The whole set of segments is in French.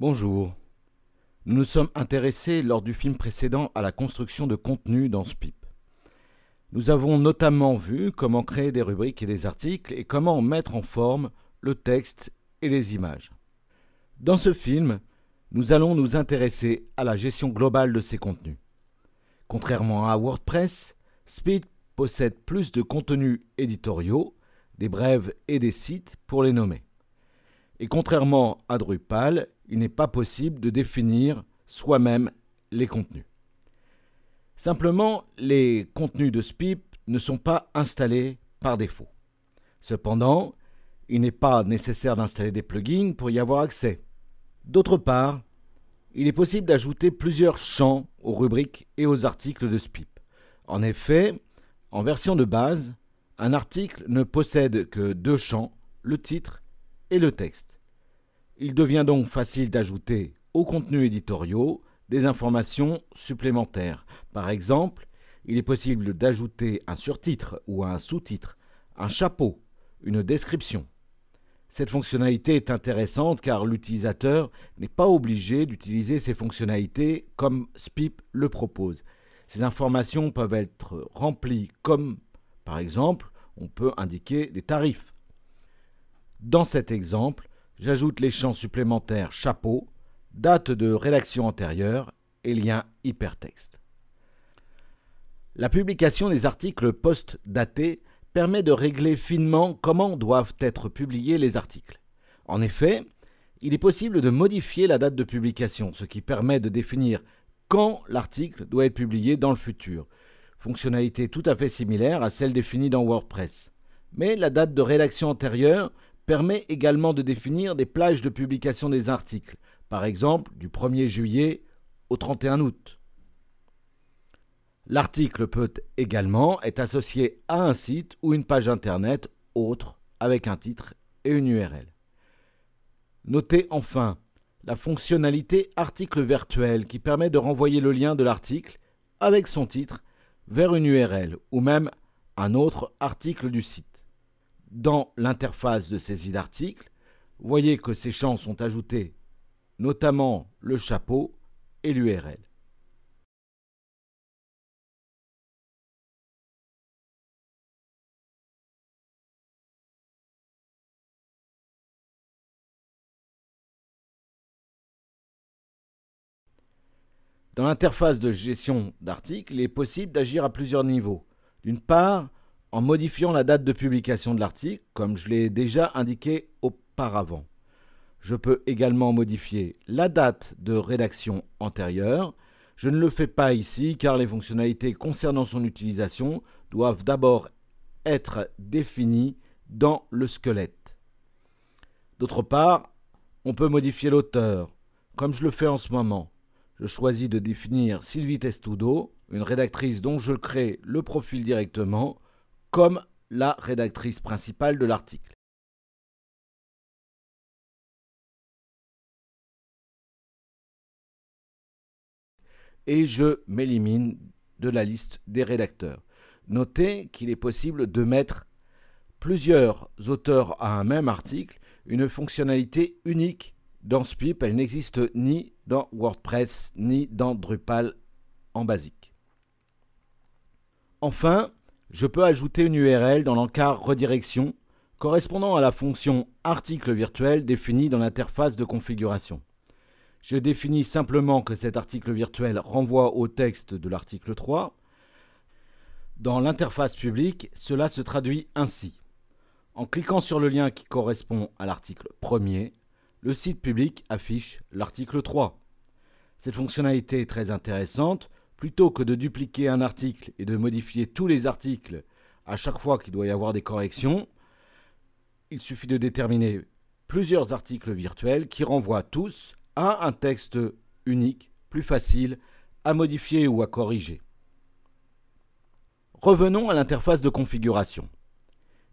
Bonjour. Nous nous sommes intéressés lors du film précédent à la construction de contenu dans SPIP. Nous avons notamment vu comment créer des rubriques et des articles et comment mettre en forme le texte et les images. Dans ce film, nous allons nous intéresser à la gestion globale de ces contenus. Contrairement à WordPress, SPIP possède plus de contenus éditoriaux, des brèves et des sites pour les nommer. Et contrairement à Drupal, il n'est pas possible de définir soi-même les contenus. Simplement, les contenus de SPIP ne sont pas installés par défaut. Cependant, il n'est pas nécessaire d'installer des plugins pour y avoir accès. D'autre part, il est possible d'ajouter plusieurs champs aux rubriques et aux articles de SPIP. En effet, en version de base, un article ne possède que deux champs, le titre et le texte. Il devient donc facile d'ajouter aux contenus éditoriaux des informations supplémentaires. Par exemple, il est possible d'ajouter un surtitre ou un sous-titre, un chapeau, une description. Cette fonctionnalité est intéressante car l'utilisateur n'est pas obligé d'utiliser ces fonctionnalités comme SPIP le propose. Ces informations peuvent être remplies comme, par exemple, on peut indiquer des tarifs. Dans cet exemple, J'ajoute les champs supplémentaires chapeau, date de rédaction antérieure et lien hypertexte. La publication des articles post-datés permet de régler finement comment doivent être publiés les articles. En effet, il est possible de modifier la date de publication, ce qui permet de définir quand l'article doit être publié dans le futur, fonctionnalité tout à fait similaire à celle définie dans WordPress. Mais la date de rédaction antérieure permet également de définir des plages de publication des articles, par exemple du 1er juillet au 31 août. L'article peut également être associé à un site ou une page Internet autre avec un titre et une URL. Notez enfin la fonctionnalité article virtuel qui permet de renvoyer le lien de l'article avec son titre vers une URL ou même un autre article du site dans l'interface de saisie d'article, voyez que ces champs sont ajoutés, notamment le chapeau et l'URL. Dans l'interface de gestion d'articles, il est possible d'agir à plusieurs niveaux. D'une part, en modifiant la date de publication de l'article, comme je l'ai déjà indiqué auparavant. Je peux également modifier la date de rédaction antérieure. Je ne le fais pas ici car les fonctionnalités concernant son utilisation doivent d'abord être définies dans le squelette. D'autre part, on peut modifier l'auteur, comme je le fais en ce moment. Je choisis de définir Sylvie Testudo, une rédactrice dont je crée le profil directement, comme la rédactrice principale de l'article. Et je m'élimine de la liste des rédacteurs. Notez qu'il est possible de mettre plusieurs auteurs à un même article, une fonctionnalité unique dans SPIP, elle n'existe ni dans WordPress ni dans Drupal en basique. Enfin, je peux ajouter une URL dans l'encart redirection correspondant à la fonction article virtuel définie dans l'interface de configuration. Je définis simplement que cet article virtuel renvoie au texte de l'article 3. Dans l'interface publique, cela se traduit ainsi. En cliquant sur le lien qui correspond à l'article 1er, le site public affiche l'article 3. Cette fonctionnalité est très intéressante plutôt que de dupliquer un article et de modifier tous les articles à chaque fois qu'il doit y avoir des corrections, il suffit de déterminer plusieurs articles virtuels qui renvoient tous à un texte unique, plus facile à modifier ou à corriger. Revenons à l'interface de configuration.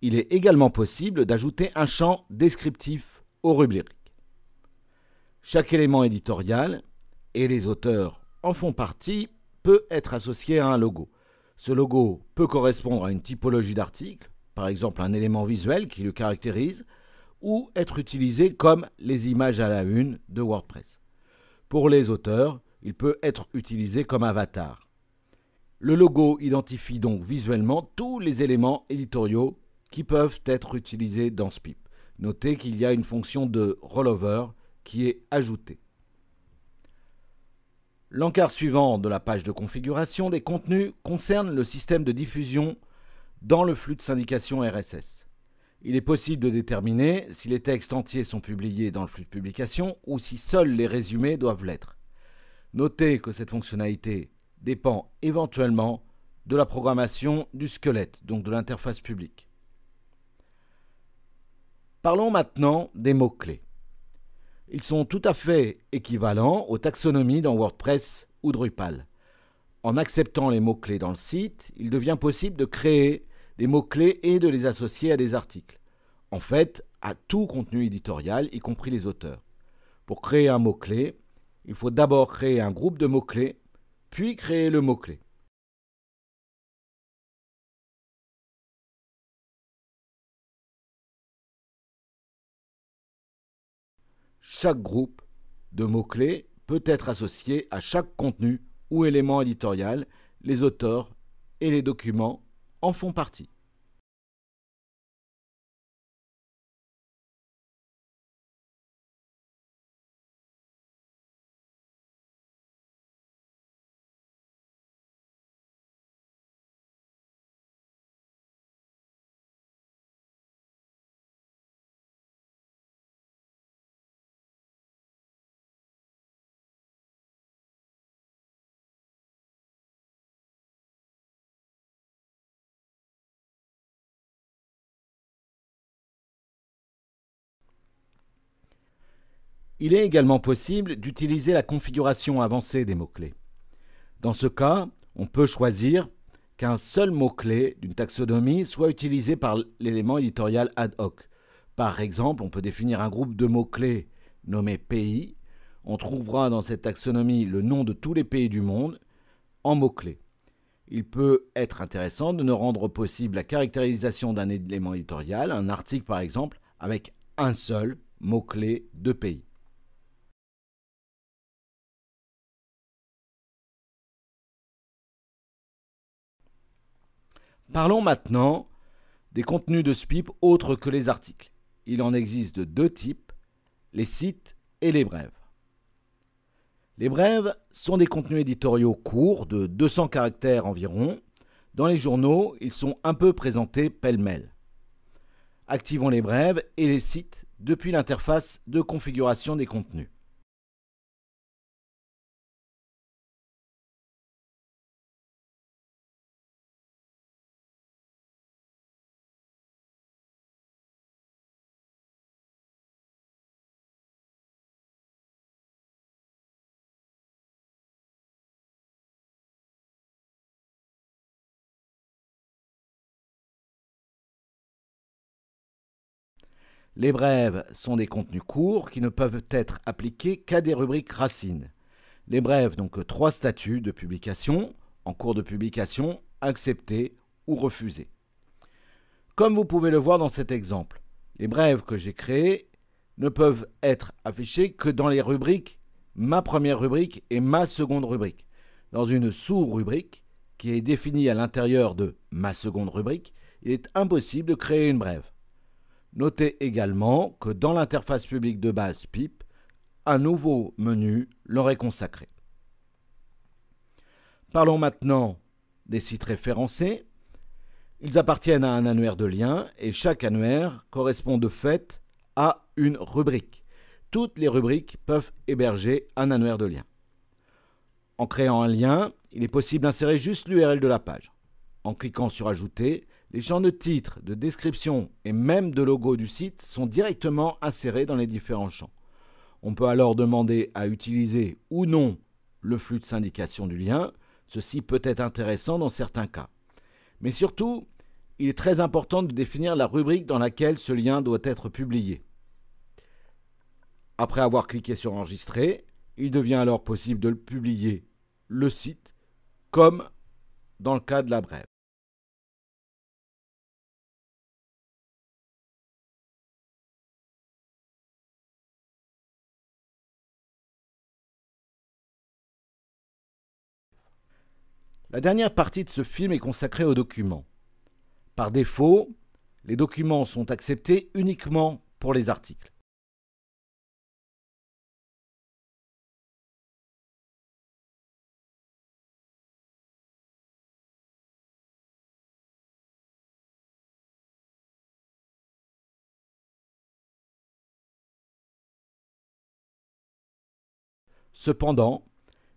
Il est également possible d'ajouter un champ descriptif au rubrique. Chaque élément éditorial, et les auteurs en font partie, peut être associé à un logo. Ce logo peut correspondre à une typologie d'article, par exemple un élément visuel qui le caractérise, ou être utilisé comme les images à la une de WordPress. Pour les auteurs, il peut être utilisé comme avatar. Le logo identifie donc visuellement tous les éléments éditoriaux qui peuvent être utilisés dans SPIP. Notez qu'il y a une fonction de rollover qui est ajoutée. L'encart suivant de la page de configuration des contenus concerne le système de diffusion dans le flux de syndication RSS. Il est possible de déterminer si les textes entiers sont publiés dans le flux de publication ou si seuls les résumés doivent l'être. Notez que cette fonctionnalité dépend éventuellement de la programmation du squelette, donc de l'interface publique. Parlons maintenant des mots-clés. Ils sont tout à fait équivalents aux taxonomies dans WordPress ou Drupal. En acceptant les mots-clés dans le site, il devient possible de créer des mots-clés et de les associer à des articles. En fait, à tout contenu éditorial, y compris les auteurs. Pour créer un mot-clé, il faut d'abord créer un groupe de mots-clés, puis créer le mot-clé. chaque groupe de mots-clés peut être associé à chaque contenu ou élément éditorial. Les auteurs et les documents en font partie. Il est également possible d'utiliser la configuration avancée des mots-clés. Dans ce cas, on peut choisir qu'un seul mot-clé d'une taxonomie soit utilisé par l'élément éditorial ad hoc. Par exemple, on peut définir un groupe de mots-clés nommé pays. On trouvera dans cette taxonomie le nom de tous les pays du monde en mots-clés. Il peut être intéressant de ne rendre possible la caractérisation d'un élément éditorial, un article par exemple, avec un seul mot-clé de pays. Parlons maintenant des contenus de SPIP autres que les articles. Il en existe de deux types, les sites et les brèves. Les brèves sont des contenus éditoriaux courts de 200 caractères environ. Dans les journaux, ils sont un peu présentés pêle-mêle. Activons les brèves et les sites depuis l'interface de configuration des contenus. Les brèves sont des contenus courts qui ne peuvent être appliqués qu'à des rubriques racines. Les brèves n'ont que trois statuts de publication, en cours de publication, acceptés ou refusés. Comme vous pouvez le voir dans cet exemple, les brèves que j'ai créées ne peuvent être affichées que dans les rubriques ma première rubrique et ma seconde rubrique, dans une sous-rubrique qui est définie à l'intérieur de ma seconde rubrique, il est impossible de créer une brève. Notez également que dans l'interface publique de base PIP, un nouveau menu leur est consacré. Parlons maintenant des sites référencés. Ils appartiennent à un annuaire de liens et chaque annuaire correspond de fait à une rubrique. Toutes les rubriques peuvent héberger un annuaire de liens. En créant un lien, il est possible d'insérer juste l'URL de la page. En cliquant sur Ajouter, les champs de titre, de description et même de logo du site sont directement insérés dans les différents champs. On peut alors demander à utiliser ou non le flux de syndication du lien. Ceci peut être intéressant dans certains cas. Mais surtout, il est très important de définir la rubrique dans laquelle ce lien doit être publié. Après avoir cliqué sur Enregistrer, il devient alors possible de le publier le site comme dans le cas de la brève. La dernière partie de ce film est consacrée aux documents. Par défaut, les documents sont acceptés uniquement pour les articles. Cependant,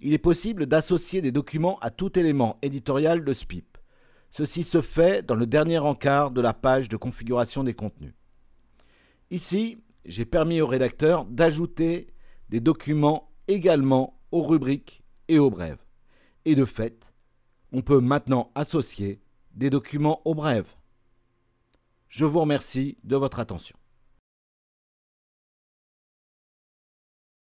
il est possible d'associer des documents à tout élément éditorial de SPIP. Ceci se fait dans le dernier encart de la page de configuration des contenus. Ici, j'ai permis au rédacteur d'ajouter des documents également aux rubriques et aux brèves. Et de fait, on peut maintenant associer des documents aux brèves. Je vous remercie de votre attention.